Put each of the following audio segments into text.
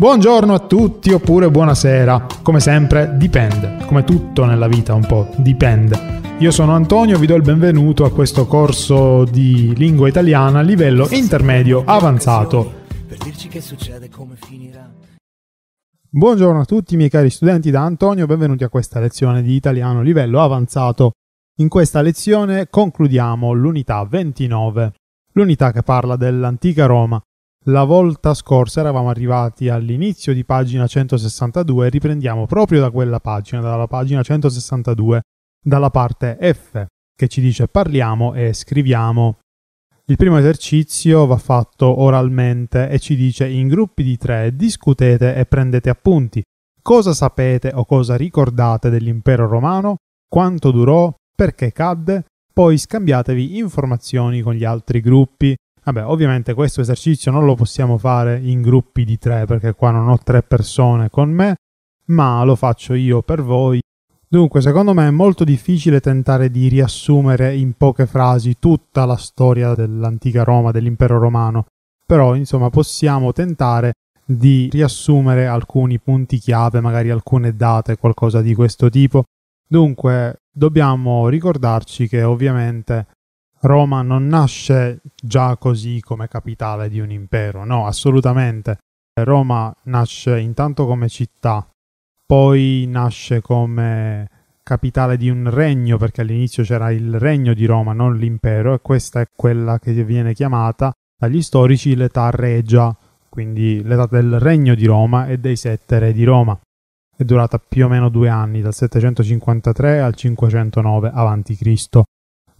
Buongiorno a tutti oppure buonasera. Come sempre, dipende. Come tutto nella vita un po', dipende. Io sono Antonio, vi do il benvenuto a questo corso di lingua italiana a livello intermedio avanzato. Per dirci che succede, come finirà. Buongiorno a tutti miei cari studenti da Antonio, benvenuti a questa lezione di italiano a livello avanzato. In questa lezione concludiamo l'unità 29, l'unità che parla dell'antica Roma la volta scorsa eravamo arrivati all'inizio di pagina 162 e riprendiamo proprio da quella pagina, dalla pagina 162, dalla parte F, che ci dice parliamo e scriviamo. Il primo esercizio va fatto oralmente e ci dice in gruppi di tre discutete e prendete appunti. Cosa sapete o cosa ricordate dell'impero romano? Quanto durò? Perché cadde? Poi scambiatevi informazioni con gli altri gruppi Vabbè, ovviamente questo esercizio non lo possiamo fare in gruppi di tre perché qua non ho tre persone con me, ma lo faccio io per voi. Dunque, secondo me è molto difficile tentare di riassumere in poche frasi tutta la storia dell'antica Roma, dell'impero romano, però insomma possiamo tentare di riassumere alcuni punti chiave, magari alcune date, qualcosa di questo tipo. Dunque, dobbiamo ricordarci che ovviamente Roma non nasce già così come capitale di un impero, no, assolutamente. Roma nasce intanto come città, poi nasce come capitale di un regno, perché all'inizio c'era il regno di Roma, non l'impero, e questa è quella che viene chiamata dagli storici l'età regia, quindi l'età del regno di Roma e dei sette re di Roma. È durata più o meno due anni, dal 753 al 509 a.C.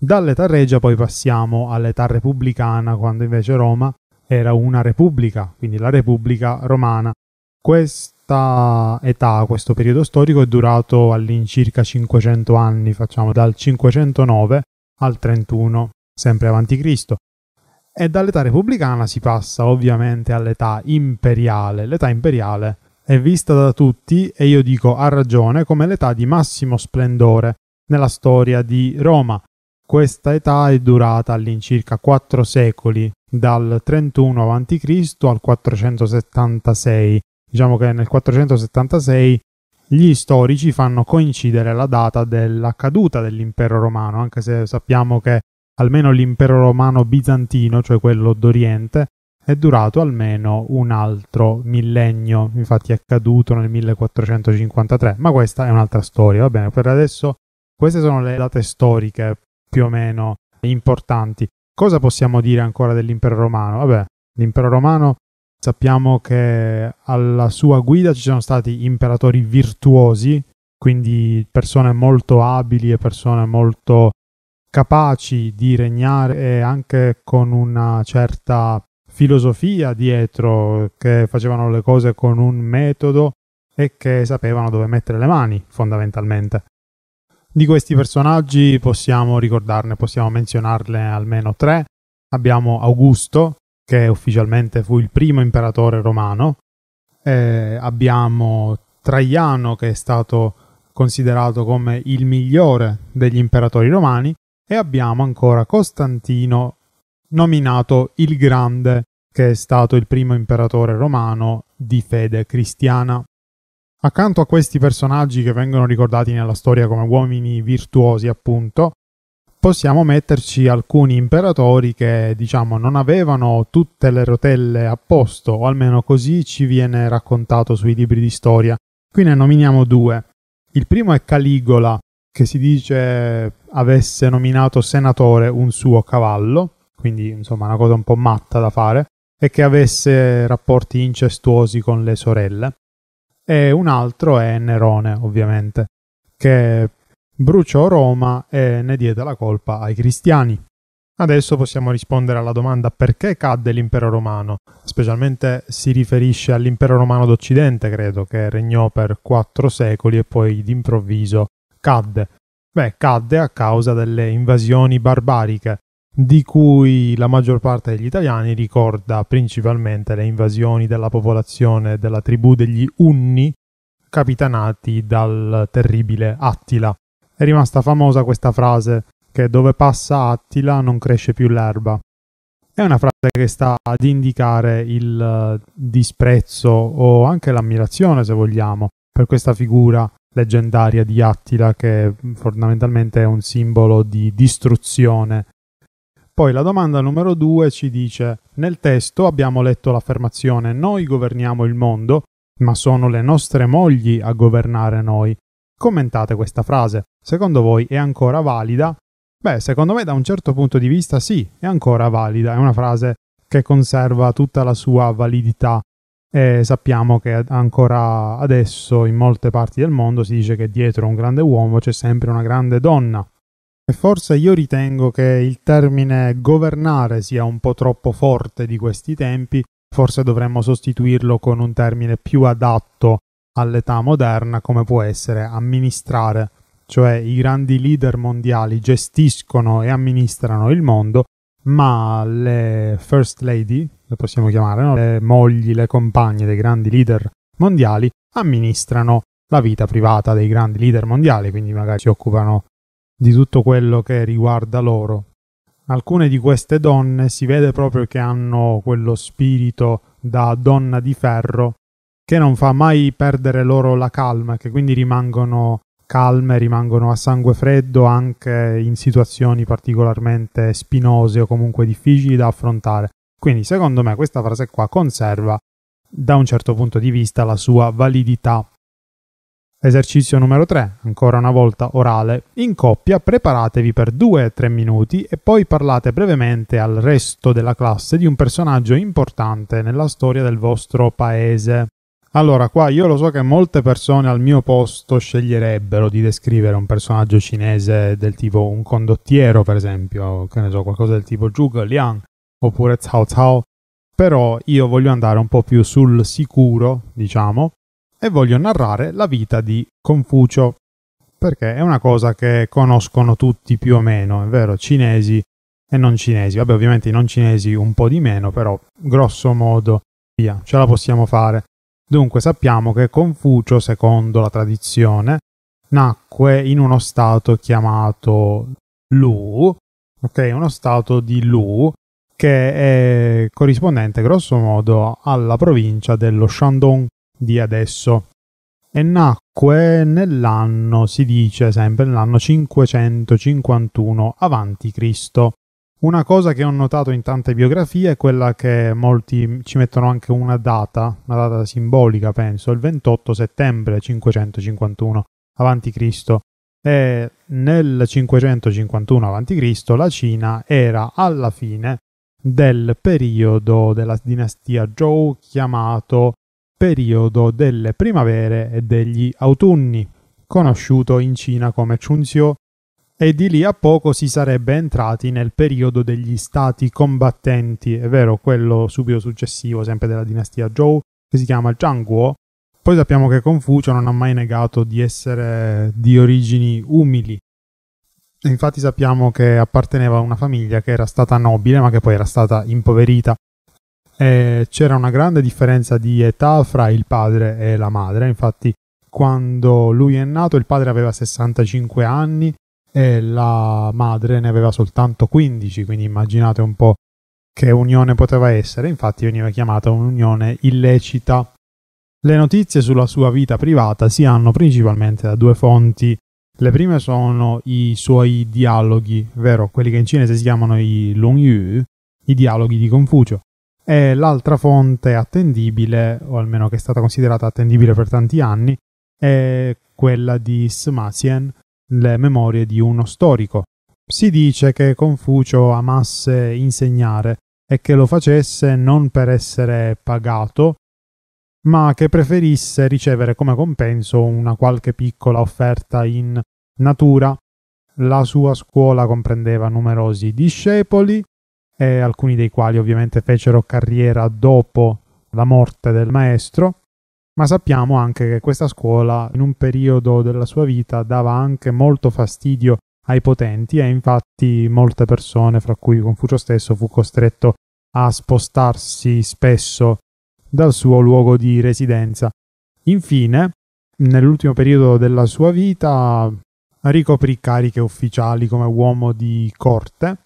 Dall'età regia poi passiamo all'età repubblicana, quando invece Roma era una repubblica, quindi la Repubblica Romana. Questa età, questo periodo storico è durato all'incirca 500 anni, facciamo dal 509 al 31, sempre avanti Cristo. E dall'età repubblicana si passa ovviamente all'età imperiale. L'età imperiale è vista da tutti, e io dico a ragione, come l'età di massimo splendore nella storia di Roma, questa età è durata all'incirca quattro secoli, dal 31 a.C. al 476. Diciamo che nel 476 gli storici fanno coincidere la data della caduta dell'impero romano, anche se sappiamo che almeno l'impero romano bizantino, cioè quello d'Oriente, è durato almeno un altro millennio, infatti è caduto nel 1453, ma questa è un'altra storia, va bene, per adesso queste sono le date storiche più o meno importanti. Cosa possiamo dire ancora dell'impero romano? Vabbè, l'impero romano sappiamo che alla sua guida ci sono stati imperatori virtuosi, quindi persone molto abili e persone molto capaci di regnare e anche con una certa filosofia dietro, che facevano le cose con un metodo e che sapevano dove mettere le mani fondamentalmente. Di questi personaggi possiamo ricordarne, possiamo menzionarne almeno tre. Abbiamo Augusto, che ufficialmente fu il primo imperatore romano. Eh, abbiamo Traiano, che è stato considerato come il migliore degli imperatori romani. E abbiamo ancora Costantino, nominato il Grande, che è stato il primo imperatore romano di fede cristiana. Accanto a questi personaggi che vengono ricordati nella storia come uomini virtuosi, appunto, possiamo metterci alcuni imperatori che, diciamo, non avevano tutte le rotelle a posto, o almeno così ci viene raccontato sui libri di storia. Qui ne nominiamo due. Il primo è Caligola, che si dice avesse nominato senatore un suo cavallo, quindi insomma una cosa un po' matta da fare, e che avesse rapporti incestuosi con le sorelle e un altro è Nerone, ovviamente, che bruciò Roma e ne diede la colpa ai cristiani. Adesso possiamo rispondere alla domanda perché cadde l'impero romano, specialmente si riferisce all'impero romano d'Occidente, credo, che regnò per quattro secoli e poi d'improvviso cadde. Beh, cadde a causa delle invasioni barbariche, di cui la maggior parte degli italiani ricorda principalmente le invasioni della popolazione della tribù degli Unni, capitanati dal terribile Attila. È rimasta famosa questa frase che dove passa Attila non cresce più l'erba. È una frase che sta ad indicare il disprezzo o anche l'ammirazione, se vogliamo, per questa figura leggendaria di Attila che fondamentalmente è un simbolo di distruzione poi la domanda numero due ci dice, nel testo abbiamo letto l'affermazione noi governiamo il mondo, ma sono le nostre mogli a governare noi. Commentate questa frase, secondo voi è ancora valida? Beh, secondo me da un certo punto di vista sì, è ancora valida, è una frase che conserva tutta la sua validità e sappiamo che ancora adesso in molte parti del mondo si dice che dietro un grande uomo c'è sempre una grande donna. E forse io ritengo che il termine governare sia un po' troppo forte di questi tempi, forse dovremmo sostituirlo con un termine più adatto all'età moderna come può essere amministrare, cioè i grandi leader mondiali gestiscono e amministrano il mondo, ma le first lady, le possiamo chiamare, no? le mogli, le compagne dei grandi leader mondiali amministrano la vita privata dei grandi leader mondiali, quindi magari si occupano di tutto quello che riguarda loro. Alcune di queste donne si vede proprio che hanno quello spirito da donna di ferro che non fa mai perdere loro la calma, che quindi rimangono calme, rimangono a sangue freddo anche in situazioni particolarmente spinose o comunque difficili da affrontare. Quindi secondo me questa frase qua conserva da un certo punto di vista la sua validità Esercizio numero 3, ancora una volta orale. In coppia preparatevi per 2-3 minuti e poi parlate brevemente al resto della classe di un personaggio importante nella storia del vostro paese. Allora, qua io lo so che molte persone al mio posto sceglierebbero di descrivere un personaggio cinese del tipo un condottiero, per esempio, che ne so, qualcosa del tipo Zhuge Liang oppure Cao Cao, però io voglio andare un po' più sul sicuro, diciamo, e voglio narrare la vita di Confucio, perché è una cosa che conoscono tutti più o meno, è vero, cinesi e non cinesi. Vabbè, ovviamente i non cinesi un po' di meno, però grosso modo via, ce la possiamo fare. Dunque sappiamo che Confucio, secondo la tradizione, nacque in uno stato chiamato Lu, ok, uno stato di Lu che è corrispondente grosso modo alla provincia dello Shandong di adesso e nacque nell'anno, si dice sempre, nell'anno 551 a.C. Una cosa che ho notato in tante biografie è quella che molti ci mettono anche una data, una data simbolica penso, il 28 settembre 551 a.C. E nel 551 a.C. la Cina era alla fine del periodo della dinastia Zhou chiamato periodo delle primavere e degli autunni, conosciuto in Cina come Chunzio, e di lì a poco si sarebbe entrati nel periodo degli stati combattenti, è vero, quello subito successivo, sempre della dinastia Zhou, che si chiama Zhangguo. Poi sappiamo che Confucio non ha mai negato di essere di origini umili. Infatti sappiamo che apparteneva a una famiglia che era stata nobile, ma che poi era stata impoverita eh, c'era una grande differenza di età fra il padre e la madre, infatti quando lui è nato il padre aveva 65 anni e la madre ne aveva soltanto 15, quindi immaginate un po' che unione poteva essere, infatti veniva chiamata un'unione illecita. Le notizie sulla sua vita privata si hanno principalmente da due fonti. Le prime sono i suoi dialoghi, vero quelli che in cinese si chiamano i Yu, i dialoghi di Confucio, e l'altra fonte attendibile, o almeno che è stata considerata attendibile per tanti anni, è quella di Smatien, le memorie di uno storico. Si dice che Confucio amasse insegnare e che lo facesse non per essere pagato, ma che preferisse ricevere come compenso una qualche piccola offerta in natura. La sua scuola comprendeva numerosi discepoli eh, alcuni dei quali ovviamente fecero carriera dopo la morte del maestro, ma sappiamo anche che questa scuola in un periodo della sua vita dava anche molto fastidio ai potenti e infatti molte persone, fra cui Confucio stesso, fu costretto a spostarsi spesso dal suo luogo di residenza. Infine, nell'ultimo periodo della sua vita, ricoprì cariche ufficiali come uomo di corte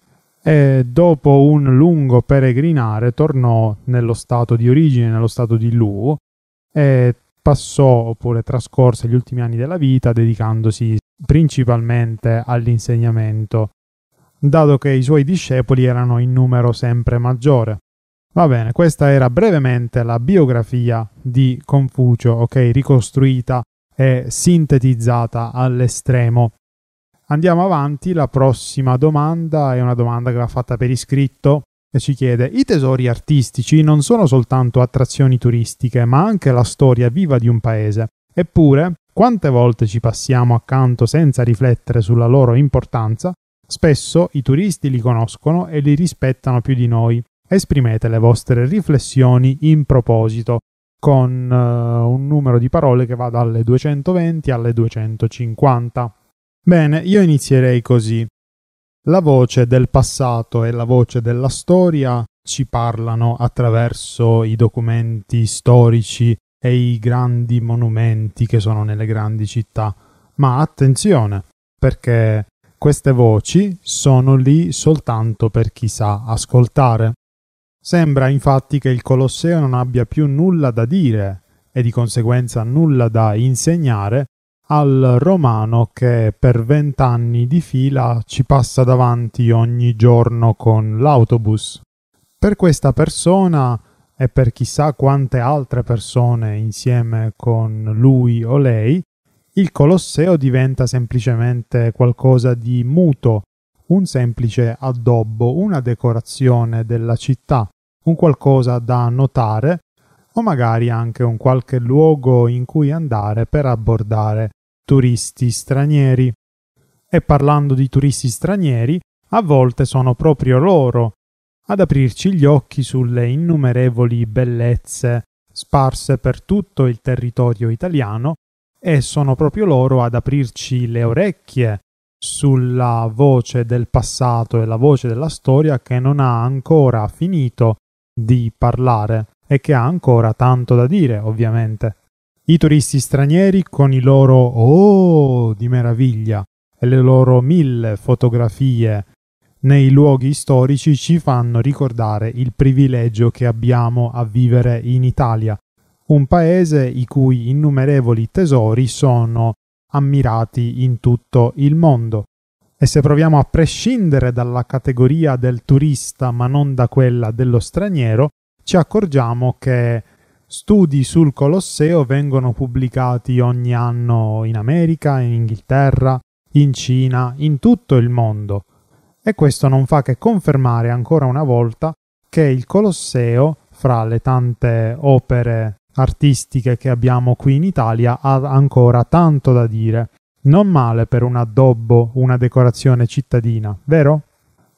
e dopo un lungo peregrinare tornò nello stato di origine, nello stato di Lu, e passò oppure trascorse gli ultimi anni della vita dedicandosi principalmente all'insegnamento, dato che i suoi discepoli erano in numero sempre maggiore. Va bene, questa era brevemente la biografia di Confucio, ok, ricostruita e sintetizzata all'estremo Andiamo avanti, la prossima domanda è una domanda che va fatta per iscritto e ci chiede i tesori artistici non sono soltanto attrazioni turistiche ma anche la storia viva di un paese. Eppure, quante volte ci passiamo accanto senza riflettere sulla loro importanza? Spesso i turisti li conoscono e li rispettano più di noi. Esprimete le vostre riflessioni in proposito con uh, un numero di parole che va dalle 220 alle 250. Bene, io inizierei così. La voce del passato e la voce della storia ci parlano attraverso i documenti storici e i grandi monumenti che sono nelle grandi città. Ma attenzione, perché queste voci sono lì soltanto per chi sa ascoltare. Sembra infatti che il Colosseo non abbia più nulla da dire e di conseguenza nulla da insegnare al romano che per vent'anni di fila ci passa davanti ogni giorno con l'autobus. Per questa persona e per chissà quante altre persone insieme con lui o lei, il Colosseo diventa semplicemente qualcosa di muto, un semplice addobbo, una decorazione della città, un qualcosa da notare o magari anche un qualche luogo in cui andare per abbordare turisti stranieri. E parlando di turisti stranieri, a volte sono proprio loro ad aprirci gli occhi sulle innumerevoli bellezze sparse per tutto il territorio italiano e sono proprio loro ad aprirci le orecchie sulla voce del passato e la voce della storia che non ha ancora finito di parlare e che ha ancora tanto da dire, ovviamente. I turisti stranieri con i loro oh di meraviglia e le loro mille fotografie nei luoghi storici ci fanno ricordare il privilegio che abbiamo a vivere in Italia, un paese i cui innumerevoli tesori sono ammirati in tutto il mondo. E se proviamo a prescindere dalla categoria del turista ma non da quella dello straniero, ci accorgiamo che Studi sul Colosseo vengono pubblicati ogni anno in America, in Inghilterra, in Cina, in tutto il mondo. E questo non fa che confermare ancora una volta che il Colosseo, fra le tante opere artistiche che abbiamo qui in Italia, ha ancora tanto da dire. Non male per un addobbo, una decorazione cittadina, vero?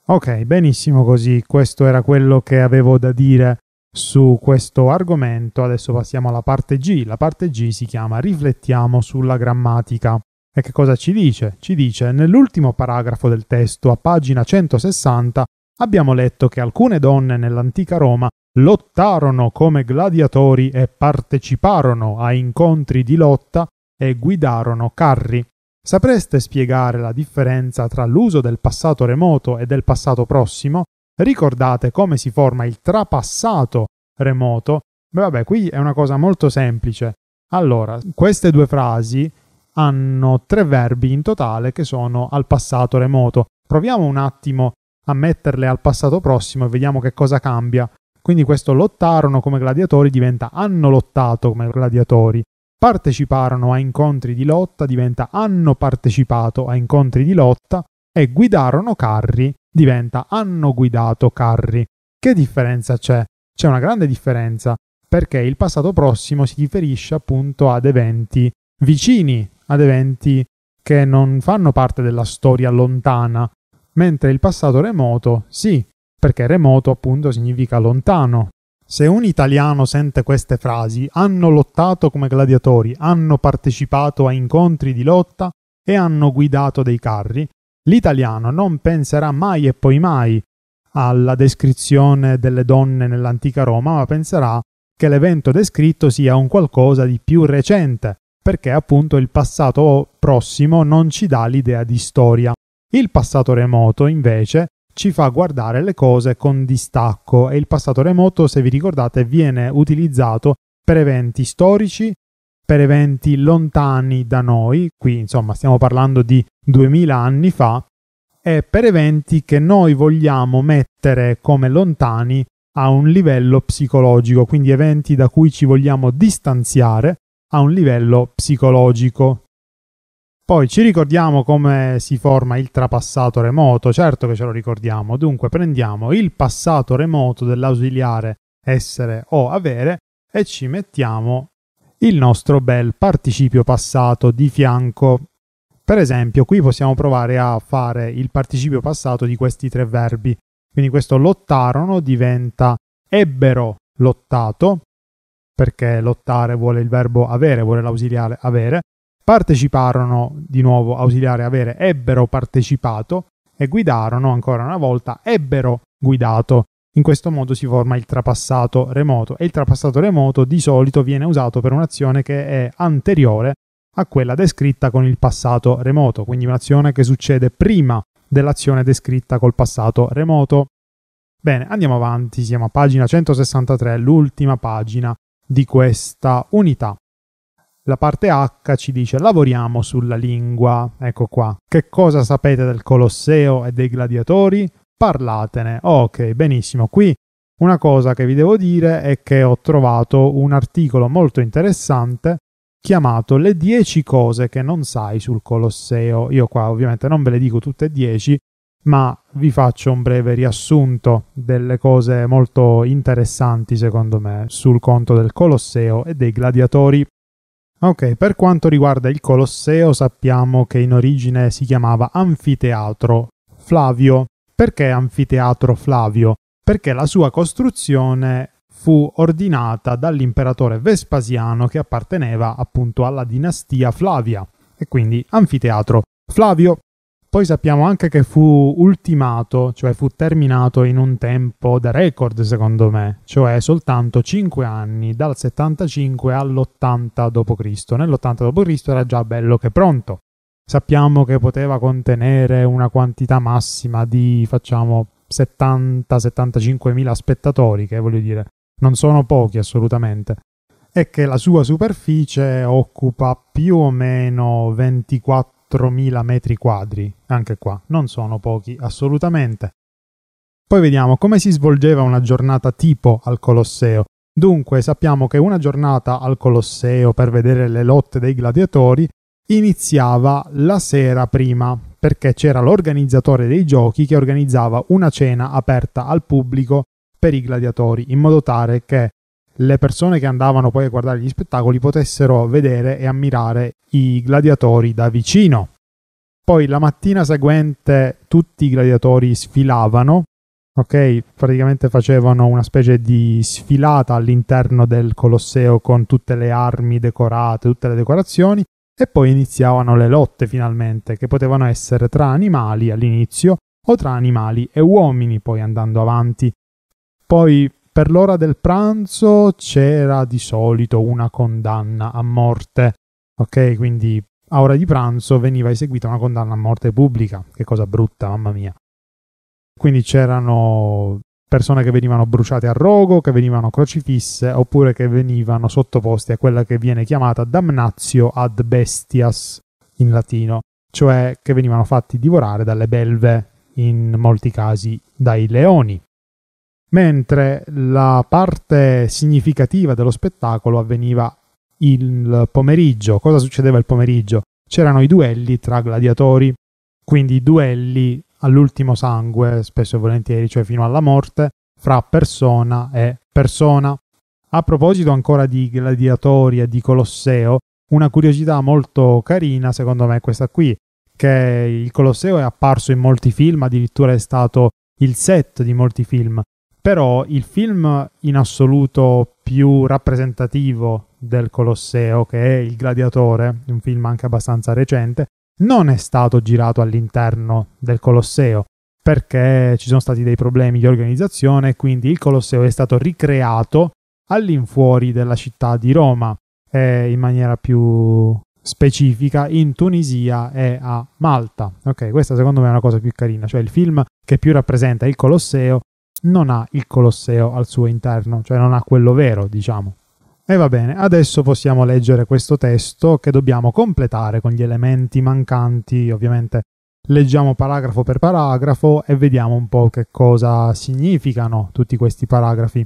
Ok, benissimo così, questo era quello che avevo da dire su questo argomento. Adesso passiamo alla parte G. La parte G si chiama Riflettiamo sulla grammatica. E che cosa ci dice? Ci dice nell'ultimo paragrafo del testo, a pagina 160, abbiamo letto che alcune donne nell'antica Roma lottarono come gladiatori e parteciparono a incontri di lotta e guidarono carri. Sapreste spiegare la differenza tra l'uso del passato remoto e del passato prossimo? Ricordate come si forma il trapassato remoto? Beh, vabbè, qui è una cosa molto semplice. Allora, queste due frasi hanno tre verbi in totale che sono al passato remoto. Proviamo un attimo a metterle al passato prossimo e vediamo che cosa cambia. Quindi questo lottarono come gladiatori diventa hanno lottato come gladiatori. Parteciparono a incontri di lotta diventa hanno partecipato a incontri di lotta e guidarono carri diventa hanno guidato carri. Che differenza c'è? C'è una grande differenza perché il passato prossimo si riferisce appunto ad eventi vicini, ad eventi che non fanno parte della storia lontana, mentre il passato remoto sì, perché remoto appunto significa lontano. Se un italiano sente queste frasi, hanno lottato come gladiatori, hanno partecipato a incontri di lotta e hanno guidato dei carri, L'italiano non penserà mai e poi mai alla descrizione delle donne nell'antica Roma, ma penserà che l'evento descritto sia un qualcosa di più recente, perché appunto il passato prossimo non ci dà l'idea di storia. Il passato remoto, invece, ci fa guardare le cose con distacco e il passato remoto, se vi ricordate, viene utilizzato per eventi storici per eventi lontani da noi, qui insomma stiamo parlando di 2000 anni fa, e per eventi che noi vogliamo mettere come lontani a un livello psicologico, quindi eventi da cui ci vogliamo distanziare a un livello psicologico. Poi ci ricordiamo come si forma il trapassato remoto, certo che ce lo ricordiamo, dunque prendiamo il passato remoto dell'ausiliare essere o avere e ci mettiamo il nostro bel participio passato di fianco. Per esempio, qui possiamo provare a fare il participio passato di questi tre verbi. Quindi questo lottarono diventa ebbero lottato, perché lottare vuole il verbo avere, vuole l'ausiliare avere. Parteciparono di nuovo ausiliare avere, ebbero partecipato e guidarono ancora una volta, ebbero guidato. In questo modo si forma il trapassato remoto e il trapassato remoto di solito viene usato per un'azione che è anteriore a quella descritta con il passato remoto, quindi un'azione che succede prima dell'azione descritta col passato remoto. Bene, andiamo avanti, siamo a pagina 163, l'ultima pagina di questa unità. La parte H ci dice lavoriamo sulla lingua, ecco qua. Che cosa sapete del Colosseo e dei gladiatori? parlatene. Ok, benissimo. Qui una cosa che vi devo dire è che ho trovato un articolo molto interessante chiamato Le 10 cose che non sai sul Colosseo. Io qua ovviamente non ve le dico tutte e 10, ma vi faccio un breve riassunto delle cose molto interessanti secondo me sul conto del Colosseo e dei gladiatori. Ok, per quanto riguarda il Colosseo sappiamo che in origine si chiamava anfiteatro Flavio perché anfiteatro Flavio? Perché la sua costruzione fu ordinata dall'imperatore Vespasiano che apparteneva appunto alla dinastia Flavia e quindi anfiteatro Flavio. Poi sappiamo anche che fu ultimato, cioè fu terminato in un tempo da record secondo me, cioè soltanto 5 anni, dal 75 all'80 d.C. Nell'80 d.C. era già bello che pronto sappiamo che poteva contenere una quantità massima di, facciamo, 70-75 mila spettatori, che voglio dire, non sono pochi assolutamente, e che la sua superficie occupa più o meno 24.000 metri quadri, anche qua, non sono pochi assolutamente. Poi vediamo come si svolgeva una giornata tipo al Colosseo. Dunque sappiamo che una giornata al Colosseo per vedere le lotte dei gladiatori iniziava la sera prima perché c'era l'organizzatore dei giochi che organizzava una cena aperta al pubblico per i gladiatori in modo tale che le persone che andavano poi a guardare gli spettacoli potessero vedere e ammirare i gladiatori da vicino. Poi la mattina seguente tutti i gladiatori sfilavano, ok? Praticamente facevano una specie di sfilata all'interno del Colosseo con tutte le armi decorate, tutte le decorazioni e poi iniziavano le lotte finalmente, che potevano essere tra animali all'inizio o tra animali e uomini poi andando avanti. Poi per l'ora del pranzo c'era di solito una condanna a morte, ok? Quindi a ora di pranzo veniva eseguita una condanna a morte pubblica, che cosa brutta, mamma mia. Quindi c'erano persone che venivano bruciate a rogo, che venivano crocifisse oppure che venivano sottoposte a quella che viene chiamata damnatio ad bestias in latino, cioè che venivano fatti divorare dalle belve, in molti casi dai leoni. Mentre la parte significativa dello spettacolo avveniva il pomeriggio. Cosa succedeva il pomeriggio? C'erano i duelli tra gladiatori, quindi duelli all'ultimo sangue, spesso e volentieri, cioè fino alla morte, fra persona e persona. A proposito ancora di gladiatori e di Colosseo, una curiosità molto carina secondo me è questa qui, che il Colosseo è apparso in molti film, addirittura è stato il set di molti film, però il film in assoluto più rappresentativo del Colosseo, che è Il Gladiatore, un film anche abbastanza recente, non è stato girato all'interno del Colosseo perché ci sono stati dei problemi di organizzazione, quindi il Colosseo è stato ricreato all'infuori della città di Roma e in maniera più specifica in Tunisia e a Malta. Ok, questa secondo me è una cosa più carina, cioè il film che più rappresenta il Colosseo non ha il Colosseo al suo interno, cioè non ha quello vero, diciamo. E va bene, adesso possiamo leggere questo testo che dobbiamo completare con gli elementi mancanti, ovviamente leggiamo paragrafo per paragrafo e vediamo un po' che cosa significano tutti questi paragrafi.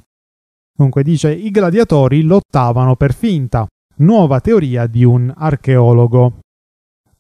Dunque dice i gladiatori lottavano per finta, nuova teoria di un archeologo.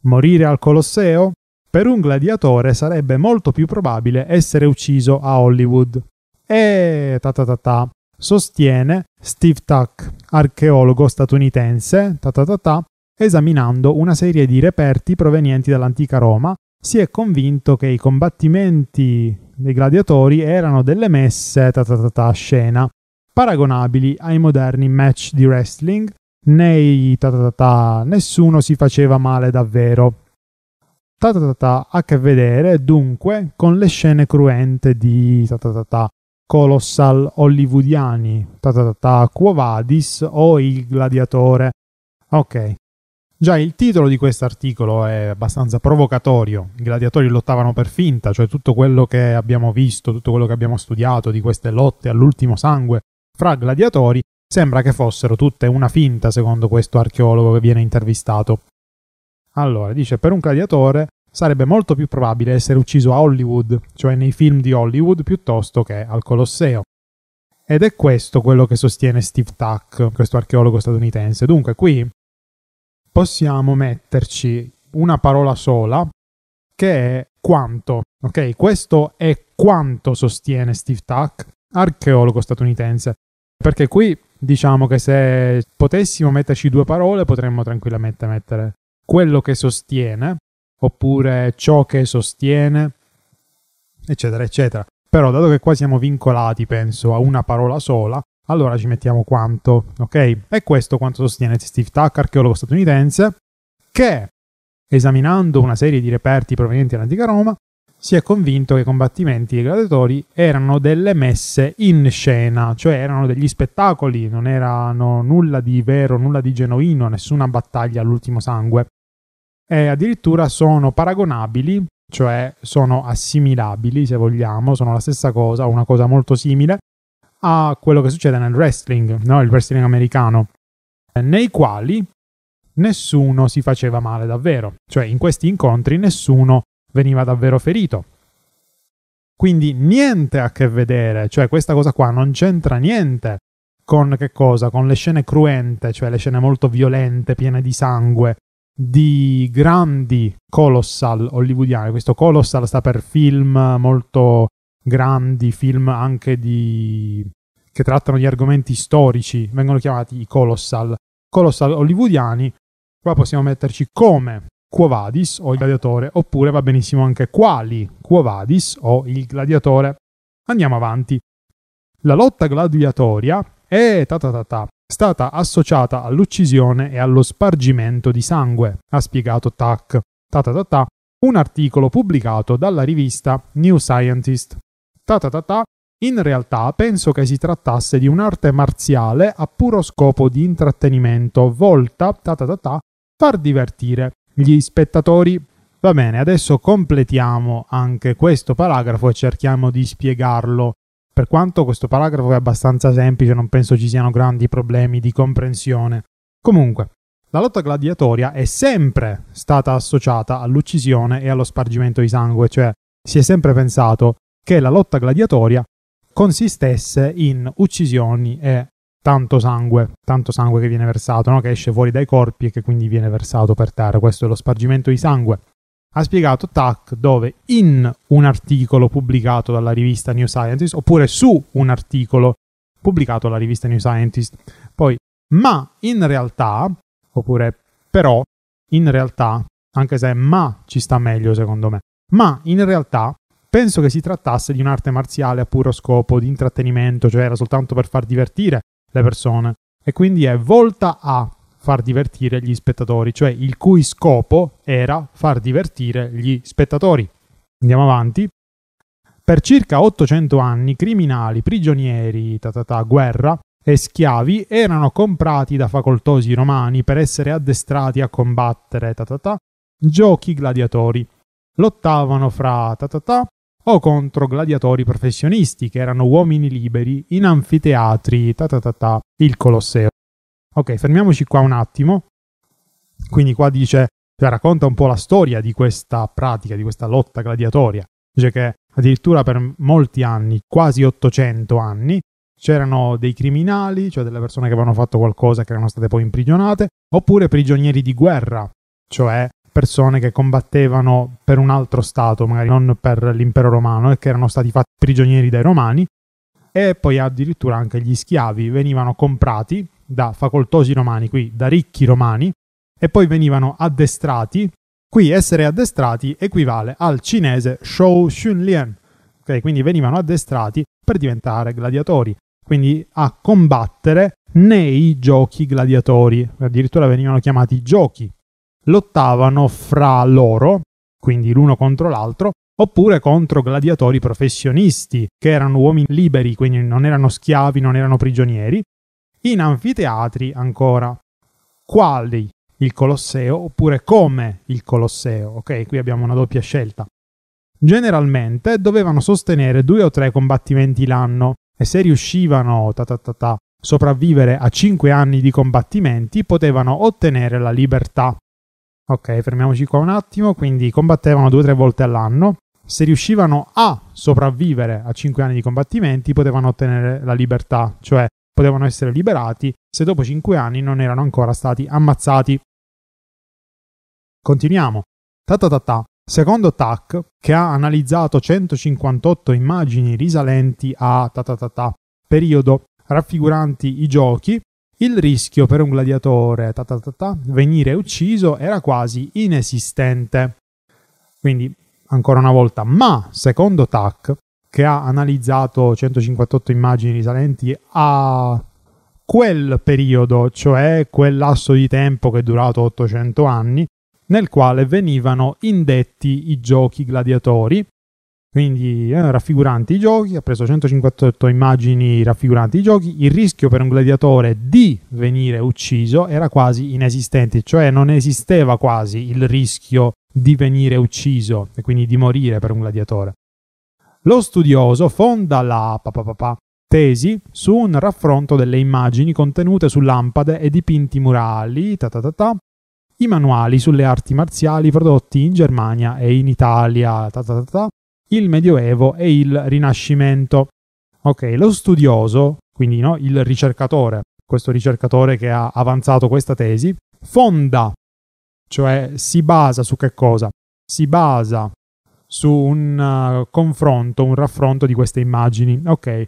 Morire al Colosseo? Per un gladiatore sarebbe molto più probabile essere ucciso a Hollywood. E ta ta ta ta sostiene Steve Tuck, archeologo statunitense, ta ta ta esaminando una serie di reperti provenienti dall'antica Roma, si è convinto che i combattimenti dei gladiatori erano delle messe ta ta ta scena, paragonabili ai moderni match di wrestling, nei ta ta ta nessuno si faceva male davvero. Ta ta ta ta ha a che vedere dunque con le scene cruente di ta ta ta colossal hollywoodiani, ta, ta, ta, ta Quo Vadis o Il Gladiatore. Ok. Già il titolo di questo articolo è abbastanza provocatorio. I gladiatori lottavano per finta, cioè tutto quello che abbiamo visto, tutto quello che abbiamo studiato di queste lotte all'ultimo sangue fra gladiatori sembra che fossero tutte una finta secondo questo archeologo che viene intervistato. Allora, dice, per un gladiatore sarebbe molto più probabile essere ucciso a Hollywood, cioè nei film di Hollywood, piuttosto che al Colosseo. Ed è questo quello che sostiene Steve Tuck, questo archeologo statunitense. Dunque, qui possiamo metterci una parola sola che è quanto. Ok, questo è quanto sostiene Steve Tuck, archeologo statunitense. Perché qui diciamo che se potessimo metterci due parole potremmo tranquillamente mettere quello che sostiene oppure ciò che sostiene, eccetera, eccetera. Però dato che qua siamo vincolati, penso, a una parola sola, allora ci mettiamo quanto, ok? E questo quanto sostiene Steve Tuck, archeologo statunitense, che, esaminando una serie di reperti provenienti dall'antica Roma, si è convinto che i combattimenti dei gladiatori erano delle messe in scena, cioè erano degli spettacoli, non erano nulla di vero, nulla di genuino, nessuna battaglia all'ultimo sangue e addirittura sono paragonabili, cioè sono assimilabili se vogliamo, sono la stessa cosa, una cosa molto simile a quello che succede nel wrestling, no? il wrestling americano, eh, nei quali nessuno si faceva male davvero, cioè in questi incontri nessuno veniva davvero ferito. Quindi niente a che vedere, cioè questa cosa qua non c'entra niente con che cosa? Con le scene cruente, cioè le scene molto violente, piene di sangue di grandi colossal hollywoodiani. Questo colossal sta per film molto grandi, film anche di... che trattano di argomenti storici, vengono chiamati i colossal. Colossal hollywoodiani, qua possiamo metterci come Quo Vadis o il gladiatore, oppure va benissimo anche quali Quo Vadis o il gladiatore. Andiamo avanti. La lotta gladiatoria è ta ta ta ta stata associata all'uccisione e allo spargimento di sangue, ha spiegato Tuck, tatatata, un articolo pubblicato dalla rivista New Scientist. Tatatata, in realtà penso che si trattasse di un'arte marziale a puro scopo di intrattenimento, volta, tatatata, far divertire gli spettatori. Va bene, adesso completiamo anche questo paragrafo e cerchiamo di spiegarlo per quanto questo paragrafo è abbastanza semplice, non penso ci siano grandi problemi di comprensione. Comunque, la lotta gladiatoria è sempre stata associata all'uccisione e allo spargimento di sangue, cioè si è sempre pensato che la lotta gladiatoria consistesse in uccisioni e tanto sangue, tanto sangue che viene versato, no? che esce fuori dai corpi e che quindi viene versato per terra. Questo è lo spargimento di sangue ha spiegato TAC dove in un articolo pubblicato dalla rivista New Scientist oppure su un articolo pubblicato dalla rivista New Scientist, poi ma in realtà, oppure però in realtà, anche se ma ci sta meglio secondo me, ma in realtà penso che si trattasse di un'arte marziale a puro scopo di intrattenimento, cioè era soltanto per far divertire le persone e quindi è volta a far divertire gli spettatori, cioè il cui scopo era far divertire gli spettatori. Andiamo avanti. Per circa 800 anni criminali, prigionieri, tatatà, guerra e schiavi erano comprati da facoltosi romani per essere addestrati a combattere tatatà, giochi gladiatori. Lottavano fra tatatà o contro gladiatori professionisti che erano uomini liberi in anfiteatri tatatà, il Colosseo. Ok, fermiamoci qua un attimo. Quindi qua dice, cioè racconta un po' la storia di questa pratica, di questa lotta gladiatoria. Dice che addirittura per molti anni, quasi 800 anni, c'erano dei criminali, cioè delle persone che avevano fatto qualcosa e che erano state poi imprigionate, oppure prigionieri di guerra, cioè persone che combattevano per un altro stato, magari non per l'impero romano, e che erano stati fatti prigionieri dai romani, e poi addirittura anche gli schiavi venivano comprati da facoltosi romani, qui da ricchi romani, e poi venivano addestrati. Qui essere addestrati equivale al cinese Shou Xunlian, okay? quindi venivano addestrati per diventare gladiatori, quindi a combattere nei giochi gladiatori, addirittura venivano chiamati giochi. Lottavano fra loro, quindi l'uno contro l'altro, oppure contro gladiatori professionisti, che erano uomini liberi, quindi non erano schiavi, non erano prigionieri, in anfiteatri ancora, quali il Colosseo oppure come il Colosseo. Ok, qui abbiamo una doppia scelta. Generalmente dovevano sostenere due o tre combattimenti l'anno e se riuscivano ta ta ta ta, sopravvivere a cinque anni di combattimenti potevano ottenere la libertà. Ok, fermiamoci qua un attimo, quindi combattevano due o tre volte all'anno. Se riuscivano a sopravvivere a cinque anni di combattimenti potevano ottenere la libertà, cioè potevano essere liberati se dopo 5 anni non erano ancora stati ammazzati. Continuiamo. Ta-ta-ta-ta. Secondo TAC, che ha analizzato 158 immagini risalenti a ta-ta-ta-ta, periodo raffiguranti i giochi, il rischio per un gladiatore ta, ta, ta, ta, venire ucciso era quasi inesistente. Quindi, ancora una volta, ma secondo TAC, che ha analizzato 158 immagini risalenti a quel periodo, cioè quel lasso di tempo che è durato 800 anni, nel quale venivano indetti i giochi gladiatori, quindi eh, raffiguranti i giochi, ha preso 158 immagini raffiguranti i giochi, il rischio per un gladiatore di venire ucciso era quasi inesistente, cioè non esisteva quasi il rischio di venire ucciso e quindi di morire per un gladiatore lo studioso fonda la tesi su un raffronto delle immagini contenute su lampade e dipinti murali, ta ta ta i manuali sulle arti marziali prodotti in Germania e in Italia, ta il Medioevo e il Rinascimento. Ok, lo studioso, quindi no, il ricercatore, questo ricercatore che ha avanzato questa tesi, fonda, cioè si basa su che cosa? Si basa su un uh, confronto, un raffronto di queste immagini. Ok,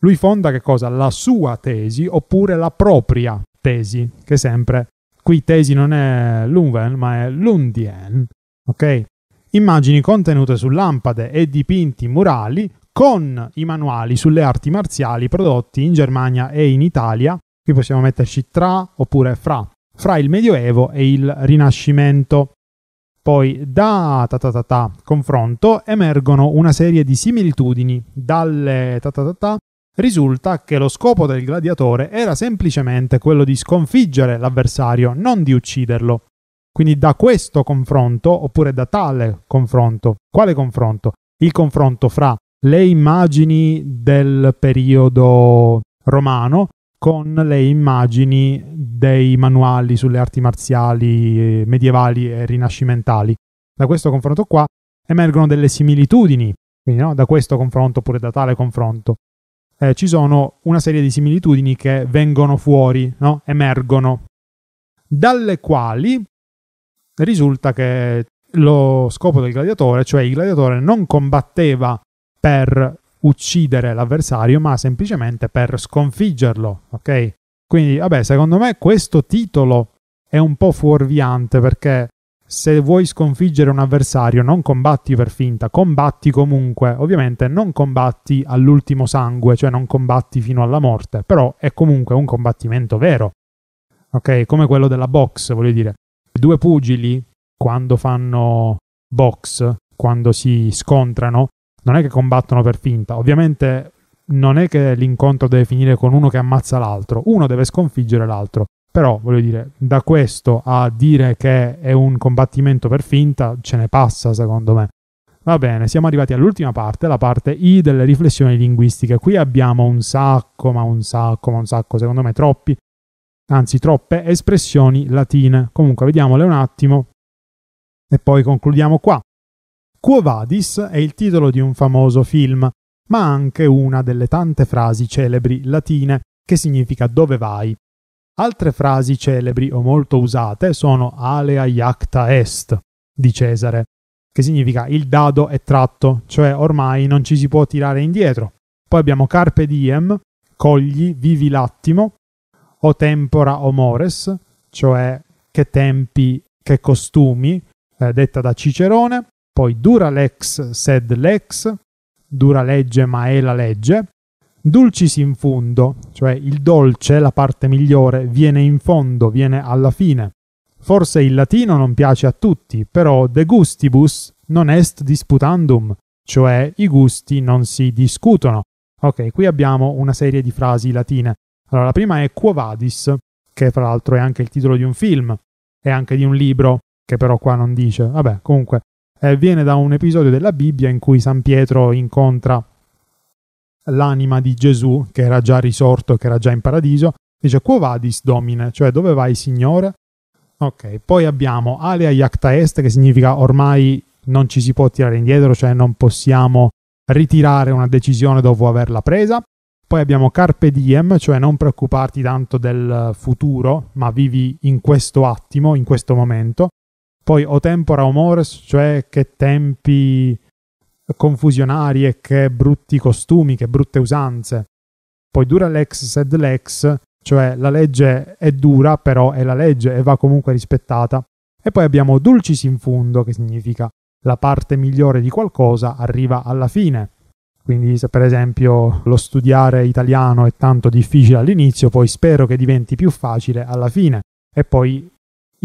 lui fonda che cosa? La sua tesi oppure la propria tesi, che sempre qui tesi non è Lunven ma è Lundien. Ok, immagini contenute su lampade e dipinti murali con i manuali sulle arti marziali prodotti in Germania e in Italia. Qui possiamo metterci tra oppure fra, fra il Medioevo e il Rinascimento. Poi da ta, ta, ta, ta, confronto emergono una serie di similitudini. Dalle ta, ta, ta, ta, risulta che lo scopo del gladiatore era semplicemente quello di sconfiggere l'avversario, non di ucciderlo. Quindi da questo confronto, oppure da tale confronto, quale confronto? Il confronto fra le immagini del periodo romano con le immagini dei manuali sulle arti marziali eh, medievali e rinascimentali. Da questo confronto qua emergono delle similitudini, quindi no? da questo confronto oppure da tale confronto. Eh, ci sono una serie di similitudini che vengono fuori, no? emergono, dalle quali risulta che lo scopo del gladiatore, cioè il gladiatore non combatteva per uccidere l'avversario, ma semplicemente per sconfiggerlo, ok? Quindi, vabbè, secondo me questo titolo è un po' fuorviante perché se vuoi sconfiggere un avversario non combatti per finta, combatti comunque. Ovviamente non combatti all'ultimo sangue, cioè non combatti fino alla morte, però è comunque un combattimento vero. Ok, come quello della box, voglio dire. Due pugili quando fanno box, quando si scontrano, non è che combattono per finta. Ovviamente non è che l'incontro deve finire con uno che ammazza l'altro, uno deve sconfiggere l'altro. Però, voglio dire, da questo a dire che è un combattimento per finta, ce ne passa, secondo me. Va bene, siamo arrivati all'ultima parte, la parte I delle riflessioni linguistiche. Qui abbiamo un sacco, ma un sacco, ma un sacco, secondo me troppi, anzi troppe espressioni latine. Comunque, vediamole un attimo e poi concludiamo qua. Quo Vadis è il titolo di un famoso film, ma anche una delle tante frasi celebri latine che significa dove vai. Altre frasi celebri o molto usate sono alea iacta est di Cesare, che significa il dado è tratto, cioè ormai non ci si può tirare indietro. Poi abbiamo carpe diem, cogli, vivi l'attimo, o tempora o mores, cioè che tempi, che costumi, eh, detta da Cicerone, poi dura lex sed lex, dura legge ma è la legge, dulcis in fundo, cioè il dolce, la parte migliore, viene in fondo, viene alla fine. Forse il latino non piace a tutti, però de gustibus non est disputandum, cioè i gusti non si discutono. Ok, qui abbiamo una serie di frasi latine. Allora, la prima è Quo Vadis, che fra l'altro è anche il titolo di un film, e anche di un libro, che però qua non dice. Vabbè, comunque, eh, viene da un episodio della Bibbia in cui San Pietro incontra l'anima di Gesù che era già risorto, che era già in paradiso, dice quo vadis domine, cioè dove vai signore? Ok, poi abbiamo alea iacta est che significa ormai non ci si può tirare indietro, cioè non possiamo ritirare una decisione dopo averla presa. Poi abbiamo carpe diem, cioè non preoccuparti tanto del futuro, ma vivi in questo attimo, in questo momento. Poi o tempora o mores, cioè che tempi confusionari e che brutti costumi, che brutte usanze. Poi dura l'ex sed lex, cioè la legge è dura, però è la legge e va comunque rispettata. E poi abbiamo dulcis in fundo, che significa la parte migliore di qualcosa arriva alla fine. Quindi se per esempio lo studiare italiano è tanto difficile all'inizio, poi spero che diventi più facile alla fine. E poi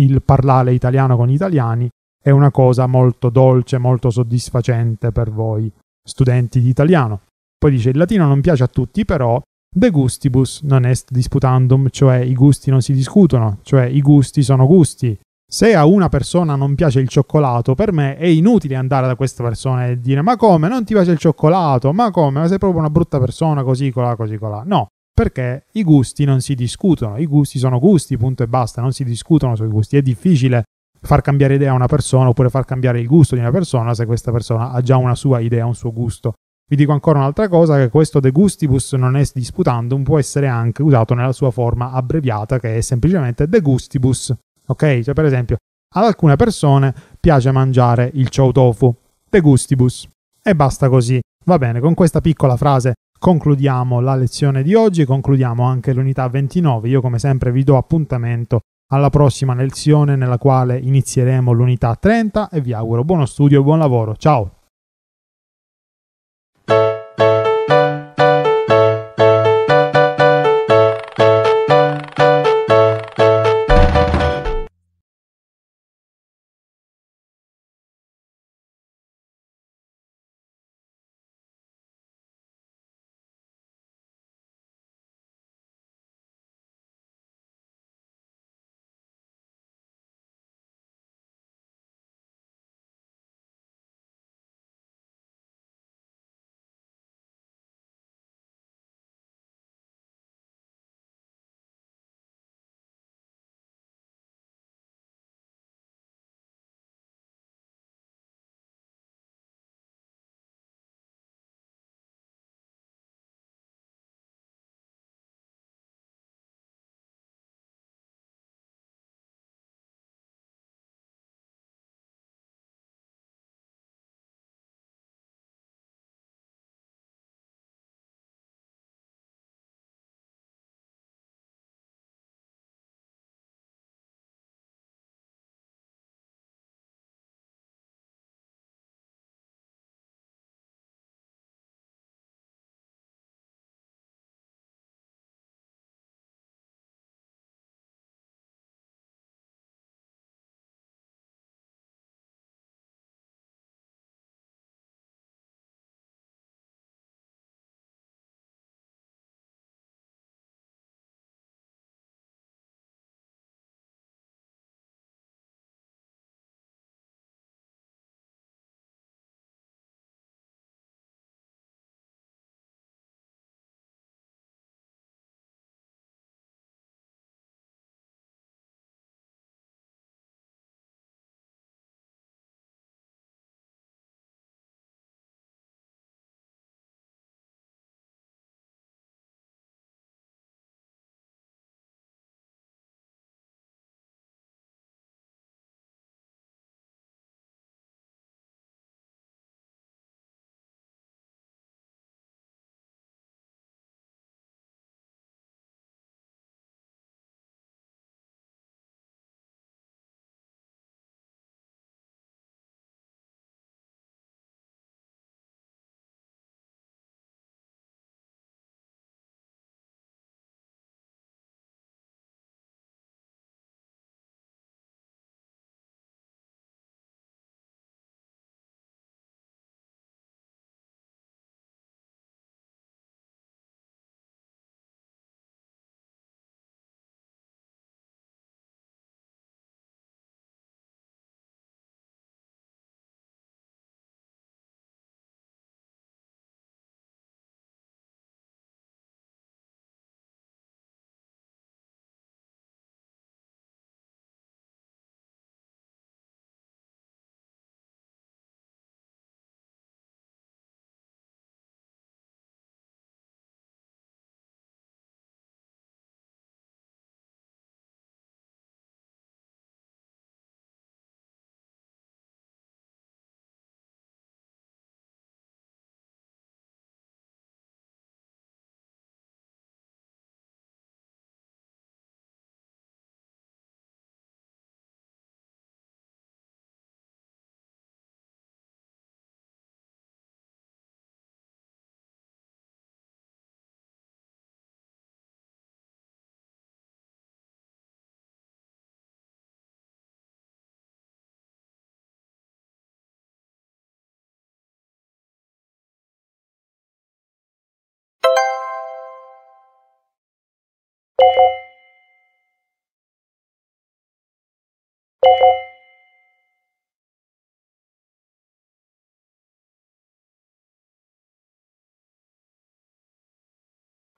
il parlare italiano con gli italiani è una cosa molto dolce, molto soddisfacente per voi studenti di italiano. Poi dice il latino non piace a tutti, però de gustibus non est disputandum, cioè i gusti non si discutono, cioè i gusti sono gusti. Se a una persona non piace il cioccolato, per me è inutile andare da questa persona e dire ma come non ti piace il cioccolato? Ma come? Ma sei proprio una brutta persona così, colà, così, colà. No, perché i gusti non si discutono, i gusti sono gusti, punto e basta, non si discutono sui gusti, è difficile far cambiare idea a una persona oppure far cambiare il gusto di una persona se questa persona ha già una sua idea, un suo gusto. Vi dico ancora un'altra cosa, che questo de gustibus non est disputandum può essere anche usato nella sua forma abbreviata che è semplicemente de gustibus, ok? Cioè per esempio, ad alcune persone piace mangiare il chow tofu, de gustibus, e basta così. Va bene, con questa piccola frase concludiamo la lezione di oggi, concludiamo anche l'unità 29. Io come sempre vi do appuntamento alla prossima lezione nella quale inizieremo l'unità 30 e vi auguro buono studio e buon lavoro. Ciao!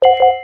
you